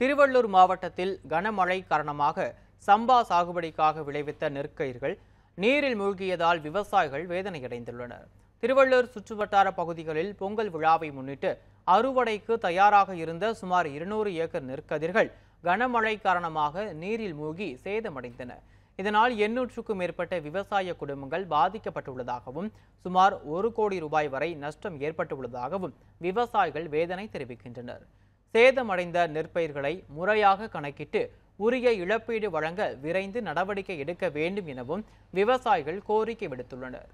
திருவள்ளூர் மாவட்டத்தில் கனமழை காரணமாக சம்பா சாகுபடிக்காக விளைவித்த நெற்கயிர்கள் நீரில் மூழ்கியதால் விவசாயிகள் வேதனையடைந்துள்ளனர் திருவள்ளூர் சுற்றுவட்டார பகுதிகளில் பொங்கல் விழாவை முன்னிட்டு அறுவடைக்கு தயாராக இருந்த சுமார் இருநூறு ஏக்கர் நெற்கதிர்கள் கனமழை காரணமாக நீரில் மூழ்கி சேதமடைந்தன இதனால் எண்ணூற்றுக்கும் மேற்பட்ட விவசாய குடும்பங்கள் பாதிக்கப்பட்டுள்ளதாகவும் சுமார் ஒரு கோடி ரூபாய் வரை நஷ்டம் ஏற்பட்டுள்ளதாகவும் விவசாயிகள் வேதனை தெரிவிக்கின்றனர் சேதமடைந்த நெற்பயிர்களை முறையாக கணக்கிட்டு உரிய இழப்பீடு வழங்க விரைந்து நடவடிக்கை எடுக்க வேண்டும் எனவும் விவசாயிகள் கோரிக்கை விடுத்துள்ளனர்